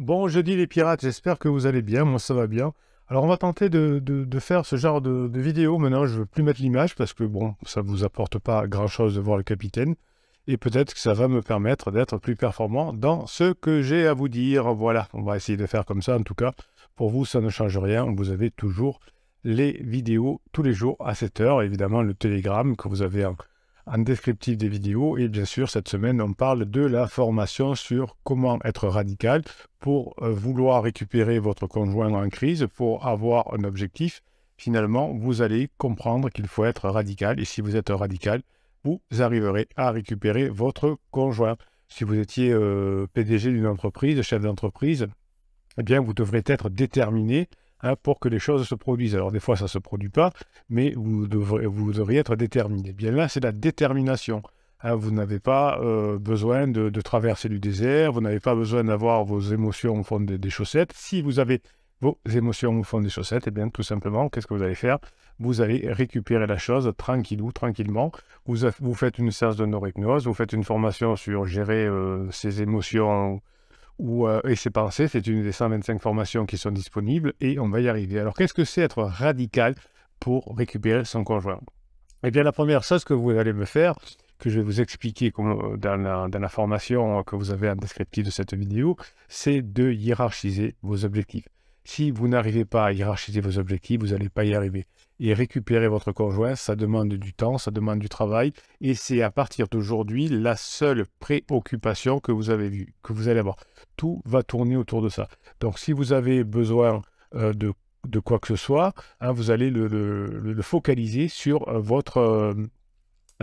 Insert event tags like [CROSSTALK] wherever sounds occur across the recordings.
Bon jeudi les pirates, j'espère que vous allez bien, moi ça va bien. Alors on va tenter de, faire ce genre de, vidéo, maintenant je veux plus mettre l'image parce que bon, ça ne vous apporte pas grand chose de voir le capitaine. Et peut-être que ça va me permettre d'être plus performant dans ce que j'ai à vous dire. Voilà, on va essayer de faire comme ça en tout cas. Pour vous, ça ne change rien, vous avez toujours les vidéos tous les jours à 7h. Évidemment le télégramme que vous avez en, en descriptif des vidéos. Et bien sûr, cette semaine, on parle de la formation sur comment être radical pour euh, vouloir récupérer votre conjoint en crise, pour avoir un objectif. Finalement, vous allez comprendre qu'il faut être radical. Et si vous êtes radical, vous arriverez à récupérer votre conjoint. Si vous étiez euh, PDG d'une entreprise, chef d'entreprise, eh bien, vous devrez être déterminé Hein, pour que les choses se produisent. Alors des fois, ça ne se produit pas, mais vous, devriez être déterminé. Bien là, c'est la détermination. Hein. vous n'avez pas euh, besoin de, traverser du désert, vous n'avez pas besoin d'avoir vos émotions au fond des, chaussettes. Si vous avez vos émotions au fond des chaussettes, eh bien tout simplement, qu'est-ce que vous allez faire Vous allez récupérer la chose tranquillou, tranquillement. Vous, vous faites une séance de neurohypnose, vous faites une formation sur gérer ces euh, ses émotions euh, et c'est pensé, c'est une des 125 formations qui sont disponibles et on va y arriver. Alors qu'est-ce que c'est être radical pour récupérer son conjoint Eh bien la première chose que vous allez me faire, que je vais vous expliquer euh, dans, dans la formation que vous avez en descriptif de cette vidéo, c'est de hiérarchiser vos objectifs. Si vous n'arrivez pas à hiérarchiser vos objectifs, vous n'allez pas y arriver. Et récupérer votre conjoint, ça demande du temps, ça demande du travail. Et c'est à partir d'aujourd'hui la seule préoccupation que vous avez que vous allez avoir. Tout va tourner autour de ça. Donc si vous avez besoin euh, de, quoi que ce soit, hein, vous allez le, focaliser sur euh, votre, euh,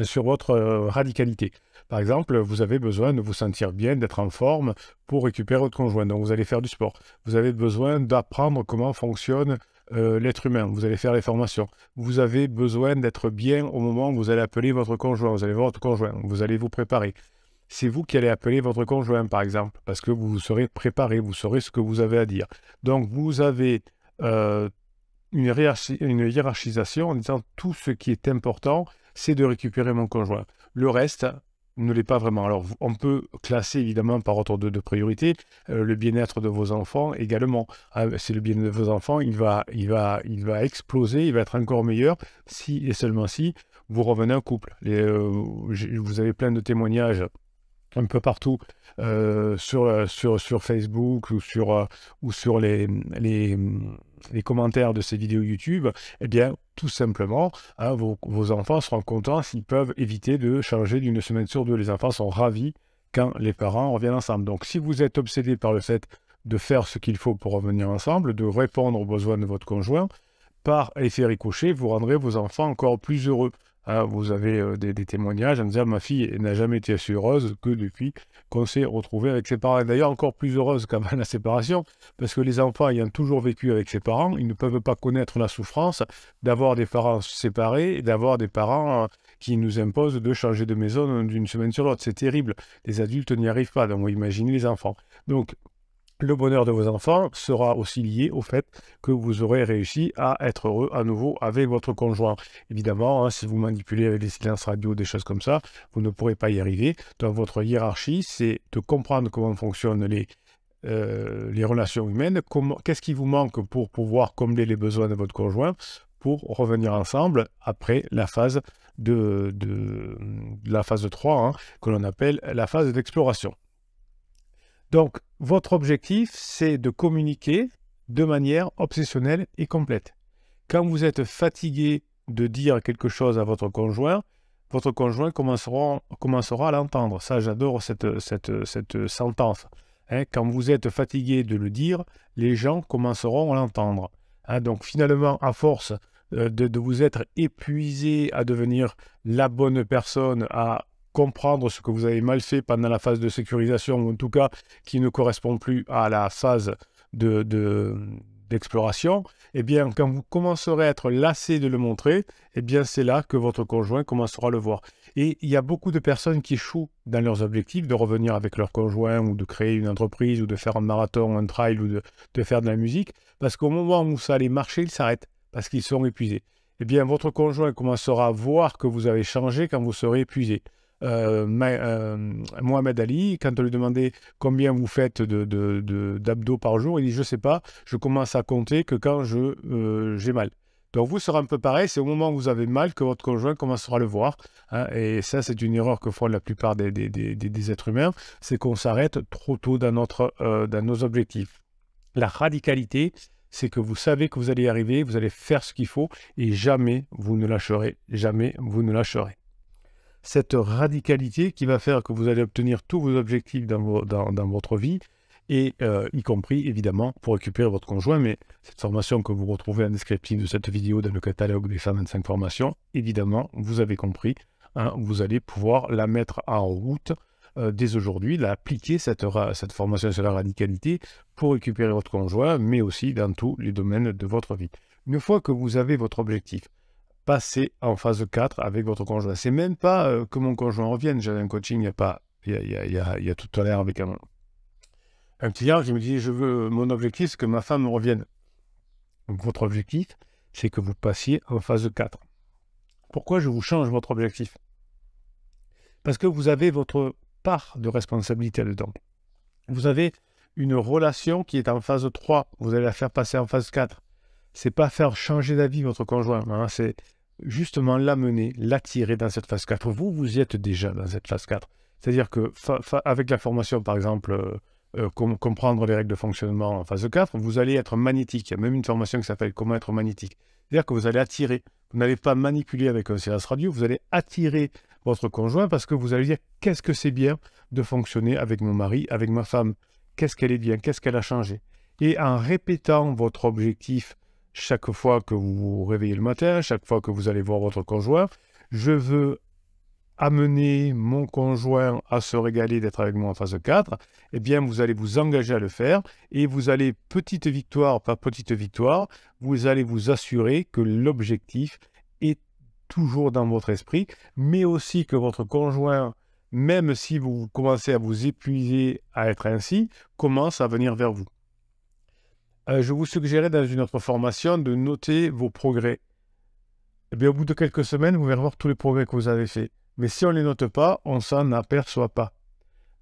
sur votre radicalité. Par exemple, vous avez besoin de vous sentir bien, d'être en forme pour récupérer votre conjoint. Donc, vous allez faire du sport. Vous avez besoin d'apprendre comment fonctionne euh, l'être humain. Vous allez faire les formations. Vous avez besoin d'être bien au moment où vous allez appeler votre conjoint. Vous allez voir votre conjoint. Vous allez vous préparer. C'est vous qui allez appeler votre conjoint, par exemple, parce que vous serez préparé, vous saurez ce que vous avez à dire. Donc, vous avez euh, une, hiérarchisation en disant tout ce qui est important, c'est de récupérer mon conjoint. Le reste, ne l'est pas vraiment. Alors, on peut classer évidemment par ordre de, priorité euh, le bien-être de vos enfants également. Ah, ben, c'est le bien-être de vos enfants, il va, il, va, il va exploser, il va être encore meilleur si et seulement si vous revenez en couple. Les, euh, vous avez plein de témoignages un peu partout euh, sur, sur, sur Facebook ou sur, ou sur les, les, les commentaires de ces vidéos YouTube. Eh bien, tout simplement. Hein, vos, vos, enfants seront contents s'ils peuvent éviter de changer d'une semaine sur deux. Les enfants sont ravis quand les parents reviennent ensemble. Donc, si vous êtes obsédé par le fait de faire ce qu'il faut pour revenir ensemble, de répondre aux besoins de votre conjoint, par effet ricochet, vous rendrez vos enfants encore plus heureux. Ah, vous avez euh, des, témoignages en disant ah, ma fille n'a jamais été aussi heureuse que depuis qu'on s'est retrouvé avec ses parents. D'ailleurs, encore plus heureuse [LAUGHS] qu'avant la séparation, parce que les enfants ayant toujours vécu avec ses parents, ils ne peuvent pas connaître la souffrance d'avoir des parents séparés et d'avoir des parents euh, qui nous imposent de changer de maison d'une semaine sur l'autre. C'est terrible. Les adultes n'y arrivent pas, donc imaginez les enfants. Donc, le bonheur de vos enfants sera aussi lié au fait que vous aurez réussi à être heureux à nouveau avec votre conjoint. Évidemment, hein, si vous manipulez avec les silences radio, des choses comme ça, vous ne pourrez pas y arriver. Dans votre hiérarchie, c'est de comprendre comment fonctionnent les, euh, relations humaines, qu'est-ce qui vous manque pour pouvoir combler les besoins de votre conjoint pour revenir ensemble après la phase de, la phase 3, hein, que l'on appelle la phase d'exploration. Donc, votre objectif, c'est de communiquer de manière obsessionnelle et complète. Quand vous êtes fatigué de dire quelque chose à votre conjoint, votre conjoint commencera, à l'entendre. Ça, j'adore cette, sentence. Hein. quand vous êtes fatigué de le dire, les gens commenceront à l'entendre. Hein. donc finalement, à force euh, de, vous être épuisé à devenir la bonne personne, à comprendre ce que vous avez mal fait pendant la phase de sécurisation, ou en tout cas qui ne correspond plus à la phase d'exploration, de, eh bien, quand vous commencerez à être lassé de le montrer, et eh bien, c'est là que votre conjoint commencera à le voir. Et il y a beaucoup de personnes qui échouent dans leurs objectifs de revenir avec leur conjoint ou de créer une entreprise ou de faire un marathon, un trail ou de, faire de la musique, parce qu'au moment où ça allait marcher, ils s'arrêtent parce qu'ils sont épuisés. Et eh bien, votre conjoint commencera à voir que vous avez changé quand vous serez épuisé. Euh, euh, Mohamed Ali, quand on lui demandait combien vous faites d'abdos par jour, il dit Je ne sais pas, je commence à compter que quand euh, j'ai mal. Donc vous serez un peu pareil, c'est au moment où vous avez mal que votre conjoint commencera à le voir. Hein, et ça, c'est une erreur que font la plupart des, êtres humains, c'est qu'on s'arrête trop tôt dans, notre, dans nos objectifs. La radicalité, c'est que vous savez que vous allez y arriver, vous allez faire ce qu'il faut, et jamais vous ne lâcherez, jamais vous ne lâcherez cette radicalité qui va faire que vous allez obtenir tous vos objectifs dans, votre vie, et euh, y compris évidemment pour récupérer votre conjoint. Mais cette formation que vous retrouvez en descriptif de cette vidéo dans le catalogue des 125 formations, évidemment, vous avez compris, hein, vous allez pouvoir la mettre en route euh, dès aujourd'hui, l'appliquer cette, cette formation sur la radicalité pour récupérer votre conjoint, mais aussi dans tous les domaines de votre vie. Une fois que vous avez votre objectif, passer en phase 4 avec votre conjoint. C'est même pas euh, que mon conjoint revienne. J'avais un coaching il y a pas, il y tout à l'heure avec un, un petit gars qui me dit, je veux, mon objectif, c'est que ma femme revienne. votre objectif, c'est que vous passiez en phase 4. Pourquoi je vous change votre objectif Parce que vous avez votre part de responsabilité là dedans. Vous avez une relation qui est en phase 3, vous allez la faire passer en phase 4. C'est pas faire changer d'avis votre conjoint, hein, c'est justement l'amener, l'attirer dans cette phase 4. Vous, vous y êtes déjà dans cette phase 4. C'est-à-dire que avec la formation, par exemple, euh, euh, comprendre les règles de fonctionnement en phase 4, vous allez être magnétique. Il y a même une formation qui s'appelle Comment être magnétique. C'est-à-dire que vous allez attirer. Vous n'allez pas manipuler avec un silence radio, vous allez attirer votre conjoint parce que vous allez dire qu'est-ce que c'est bien de fonctionner avec mon mari, avec ma femme. Qu'est-ce qu'elle est bien, qu'est-ce qu'elle a changé. Et en répétant votre objectif chaque fois que vous vous réveillez le matin, chaque fois que vous allez voir votre conjoint. Je veux amener mon conjoint à se régaler d'être avec moi en phase 4, eh bien, vous allez vous engager à le faire et vous allez, petite victoire par petite victoire, vous allez vous assurer que l'objectif est toujours dans votre esprit, mais aussi que votre conjoint, même si vous commencez à vous épuiser à être ainsi, commence à venir vers vous. Euh, je vous suggérais dans une autre formation de noter vos progrès. Et eh bien, au bout de quelques semaines, vous verrez voir tous les progrès que vous avez faits. Mais si on ne les note pas, on s'en aperçoit pas.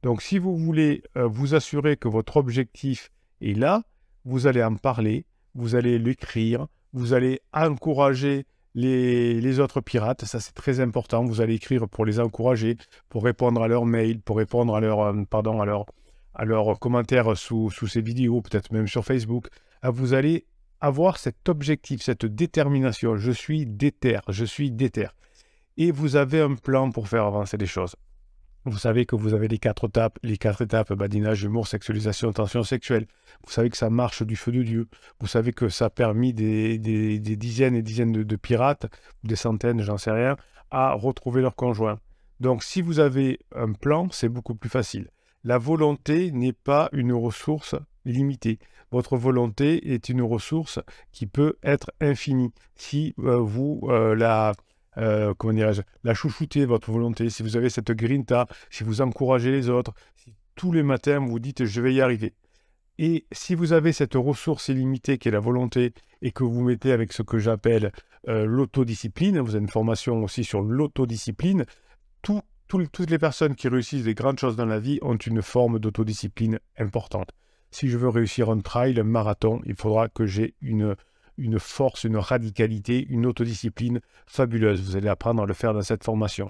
Donc, si vous voulez euh, vous assurer que votre objectif est là, vous allez en parler, vous allez l'écrire, vous allez encourager les, autres pirates, ça c'est très important, vous allez écrire pour les encourager, pour répondre à leurs mails, pour répondre à leurs... Euh, pardon, à leur, alors, euh, commentaire commentaires sous, sous ces vidéos, peut-être même sur Facebook, vous allez avoir cet objectif, cette détermination. Je suis déter, je suis déter. Et vous avez un plan pour faire avancer les choses. Vous savez que vous avez les quatre étapes, les quatre étapes, badinage, humour, sexualisation, tension sexuelle. Vous savez que ça marche du feu de Dieu. Vous savez que ça a permis des, des, dizaines et dizaines de, de pirates, des centaines, j'en sais rien, à retrouver leur conjoint. Donc si vous avez un plan, c'est beaucoup plus facile. La volonté n'est pas une ressource limitée. Votre volonté est une ressource qui peut être infinie si euh, vous euh, la euh, comment la chouchoutez votre volonté. Si vous avez cette grinta, si vous encouragez les autres, si tous les matins vous dites je vais y arriver. Et si vous avez cette ressource illimitée qui est la volonté et que vous mettez avec ce que j'appelle l'autodiscipline, vous avez une formation aussi sur l'autodiscipline, tout toutes les personnes qui réussissent des grandes choses dans la vie ont une forme d'autodiscipline importante. Si je veux réussir un trail, un marathon, il faudra que j'ai une, force, une radicalité, une autodiscipline fabuleuse. Vous allez apprendre à le faire dans cette formation.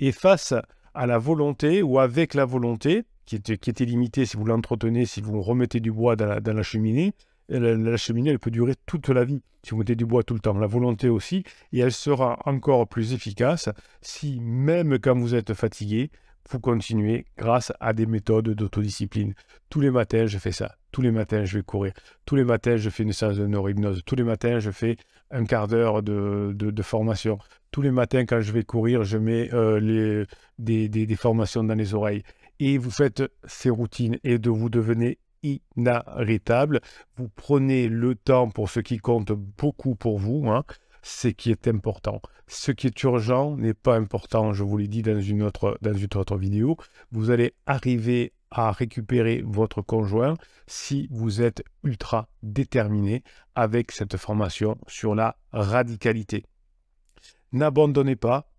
Et face à la volonté ou avec la volonté, qui était, qui limitée si vous l'entretenez, si vous remettez du bois dans la cheminée, la, cheminée, elle peut durer toute la vie si vous mettez du bois tout le temps. La volonté aussi, et elle sera encore plus efficace si même quand vous êtes fatigué, vous continuez grâce à des méthodes d'autodiscipline. Tous les matins, je fais ça. Tous les matins, je vais courir. Tous les matins, je fais une séance de neurohypnose. Tous les matins, je fais un quart d'heure de, formation. Tous les matins, quand je vais courir, je mets euh, des, des formations dans les oreilles. Et vous faites ces routines et de vous devenez inarrêtable. Vous prenez le temps pour ce qui compte beaucoup pour vous, hein, c'est qui est important. Ce qui est urgent n'est pas important, je vous l'ai dit dans une, autre, dans une autre vidéo. Vous allez arriver à récupérer votre conjoint si vous êtes ultra déterminé avec cette formation sur la radicalité. N'abandonnez pas,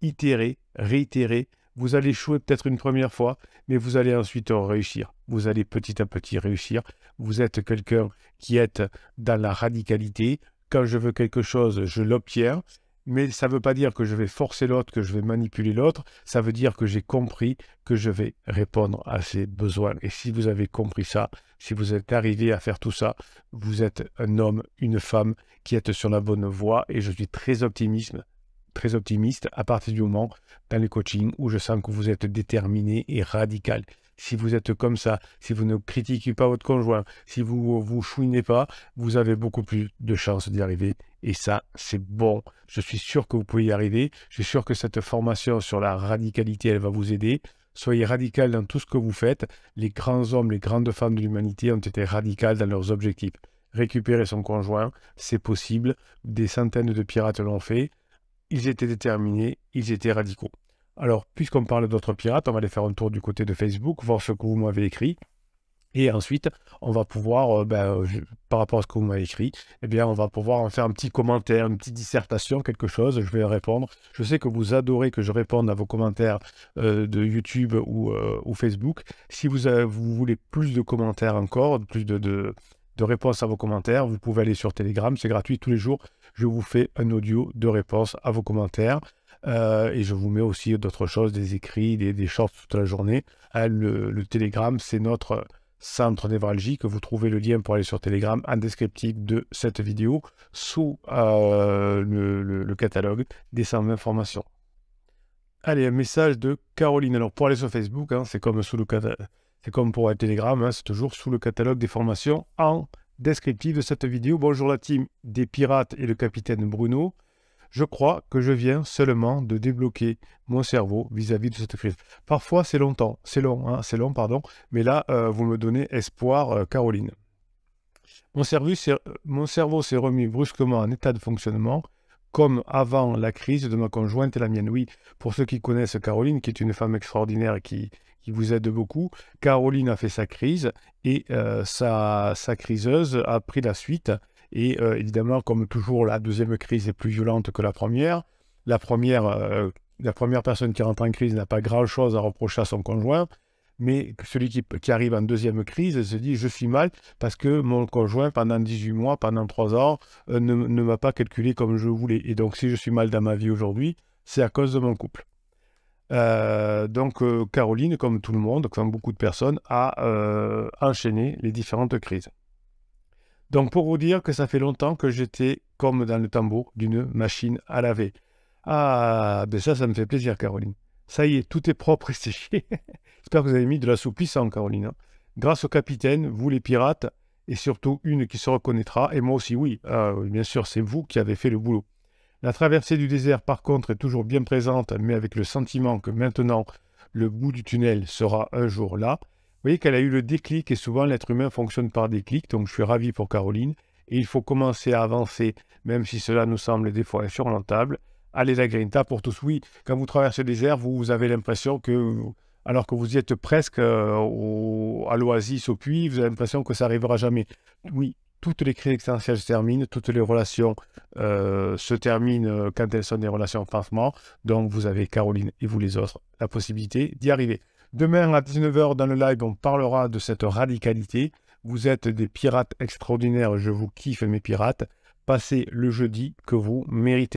itérez, réitérez, vous allez échouer peut-être une première fois, mais vous allez ensuite réussir. Vous allez petit à petit réussir. Vous êtes quelqu'un qui est dans la radicalité. Quand je veux quelque chose, je l'obtiens. Mais ça ne veut pas dire que je vais forcer l'autre, que je vais manipuler l'autre. Ça veut dire que j'ai compris que je vais répondre à ses besoins. Et si vous avez compris ça, si vous êtes arrivé à faire tout ça, vous êtes un homme, une femme qui est sur la bonne voie. Et je suis très optimiste très optimiste à partir du moment dans le coaching où je sens que vous êtes déterminé et radical. Si vous êtes comme ça, si vous ne critiquez pas votre conjoint, si vous vous chouinez pas, vous avez beaucoup plus de chances d'y arriver. Et ça, c'est bon. Je suis sûr que vous pouvez y arriver. Je suis sûr que cette formation sur la radicalité, elle va vous aider. Soyez radical dans tout ce que vous faites. Les grands hommes, les grandes femmes de l'humanité ont été radicales dans leurs objectifs. Récupérer son conjoint, c'est possible. Des centaines de pirates l'ont fait ils étaient déterminés, ils étaient radicaux. Alors, puisqu'on parle d'autres pirates, on va aller faire un tour du côté de Facebook, voir ce que vous m'avez écrit. Et ensuite, on va pouvoir, euh, ben, euh, par rapport à ce que vous m'avez écrit, eh bien, on va pouvoir en faire un petit commentaire, une petite dissertation, quelque chose. Je vais répondre. Je sais que vous adorez que je réponde à vos commentaires euh, de YouTube ou, Facebook. Si vous, voulez plus de commentaires encore, plus de, de réponses à vos commentaires, vous pouvez aller sur Telegram. C'est gratuit tous les jours je vous fais un audio de réponse à vos commentaires. Euh, et je vous mets aussi d'autres choses, des écrits, des, shorts toute la journée. Euh, le, Telegram, c'est notre centre névralgique. Vous trouvez le lien pour aller sur Telegram en descriptif de cette vidéo sous euh, le, catalogue des 120 formations. Allez, un message de Caroline. Alors pour aller sur Facebook, hein, c'est comme pour Telegram, hein, c'est toujours sous le catalogue des formations en descriptif de cette vidéo. Bonjour la team des pirates et le capitaine Bruno. Je crois que je viens seulement de débloquer mon cerveau vis-à-vis de cette crise. Parfois c'est longtemps, c'est long, hein, c'est long, pardon, mais là euh, vous me donnez espoir, euh, Caroline. Euh, mon, cerveau s'est remis brusquement en état de fonctionnement comme avant la crise de ma conjointe et la mienne. Oui, pour ceux qui connaissent Caroline, qui est une femme extraordinaire et qui, vous aide beaucoup, Caroline a fait sa crise et euh, sa, criseuse a pris la suite. Et euh, évidemment, comme toujours, la deuxième crise est plus violente que la première. La première, euh, la première personne qui rentre en crise n'a pas grand-chose à reprocher à son conjoint mais celui qui, arrive en deuxième crise se dit je suis mal parce que mon conjoint pendant 18 mois, pendant 3 ans, euh, ne, m'a pas calculé comme je voulais. Et donc si je suis mal dans ma vie aujourd'hui, c'est à cause de mon couple. Euh, donc euh, Caroline, comme tout le monde, comme beaucoup de personnes, a enchaîné les différentes crises. Donc pour vous dire que ça fait longtemps que j'étais comme dans le tambour d'une machine à laver. Ah, ben ça, ça me fait plaisir, Caroline. Ça y est, tout est propre et séché. [LAUGHS] J'espère que vous avez mis de la souplesse, en hein, Caroline. Hein. Grâce au capitaine, vous les pirates, et surtout une qui se reconnaîtra, et moi aussi, ah oui, bien sûr, c'est vous qui avez fait le boulot. La traversée du désert, par contre, est toujours bien présente, mais avec le sentiment que maintenant, le bout du tunnel sera un jour là. Vous voyez qu'elle a eu le déclic, et souvent, l'être humain fonctionne par déclic, donc je suis ravi pour Caroline, et il faut commencer à avancer, même si cela nous semble des fois insurmontable allez à Grinta pour tous. Oui, quand vous traversez le désert, vous avez l'impression que, alors que vous y êtes presque euh, à l'oasis, au puits, vous avez l'impression que ça n'arrivera jamais. Oui, toutes les crises existentielles se terminent, toutes les relations euh, se terminent euh, quand elles sont des relations mort Donc vous avez, Caroline et vous les autres, la possibilité d'y arriver. Demain à 19h dans le live, on parlera de cette radicalité. Vous êtes des pirates extraordinaires, je vous kiffe mes pirates. Passez le jeudi que vous méritez.